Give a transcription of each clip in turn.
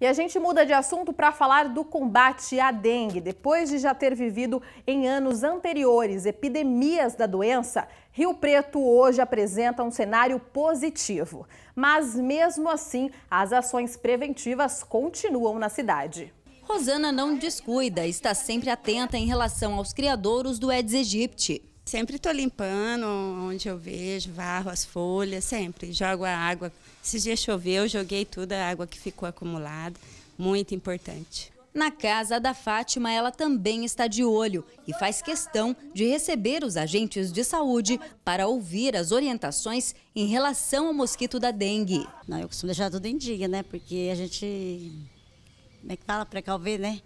E a gente muda de assunto para falar do combate à dengue. Depois de já ter vivido em anos anteriores epidemias da doença, Rio Preto hoje apresenta um cenário positivo. Mas mesmo assim, as ações preventivas continuam na cidade. Rosana não descuida, está sempre atenta em relação aos criadouros do Aedes aegypti. Sempre estou limpando onde eu vejo, varro as folhas, sempre. Jogo a água. Esses dias choveu, joguei toda a água que ficou acumulada. Muito importante. Na casa da Fátima, ela também está de olho e faz questão de receber os agentes de saúde para ouvir as orientações em relação ao mosquito da dengue. Não, eu costumo deixar tudo em dia, né? Porque a gente, como é que fala, precauver, né?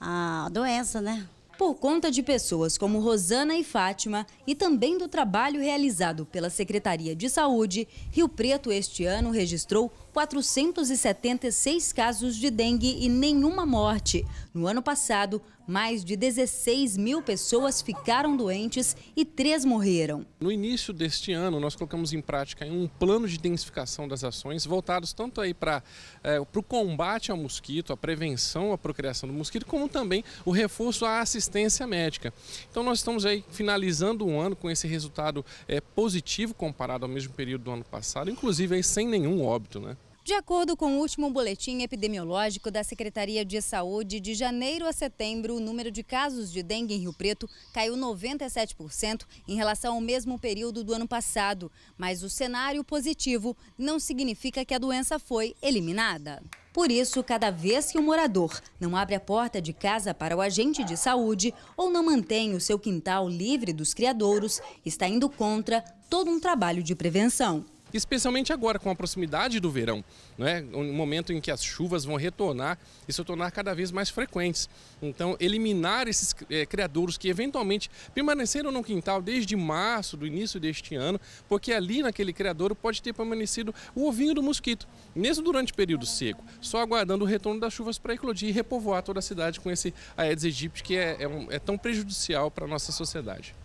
A doença, né? Por conta de pessoas como Rosana e Fátima e também do trabalho realizado pela Secretaria de Saúde, Rio Preto este ano registrou 476 casos de dengue e nenhuma morte. No ano passado, mais de 16 mil pessoas ficaram doentes e três morreram. No início deste ano, nós colocamos em prática um plano de densificação das ações voltados tanto aí para é, eh, o combate ao mosquito, a prevenção, a procriação do mosquito, como também o reforço à assistência assistência médica. Então nós estamos aí finalizando o ano com esse resultado é, positivo comparado ao mesmo período do ano passado, inclusive aí sem nenhum óbito, né? De acordo com o último boletim epidemiológico da Secretaria de Saúde, de janeiro a setembro, o número de casos de dengue em Rio Preto caiu 97% em relação ao mesmo período do ano passado. Mas o cenário positivo não significa que a doença foi eliminada. Por isso, cada vez que o um morador não abre a porta de casa para o agente de saúde ou não mantém o seu quintal livre dos criadouros, está indo contra todo um trabalho de prevenção especialmente agora com a proximidade do verão, né? um momento em que as chuvas vão retornar e se tornar cada vez mais frequentes. Então, eliminar esses é, criadouros que eventualmente permaneceram no quintal desde março do início deste ano, porque ali naquele criadouro pode ter permanecido o ovinho do mosquito, mesmo durante o período seco, só aguardando o retorno das chuvas para eclodir e repovoar toda a cidade com esse Aedes aegypti que é, é, um, é tão prejudicial para a nossa sociedade.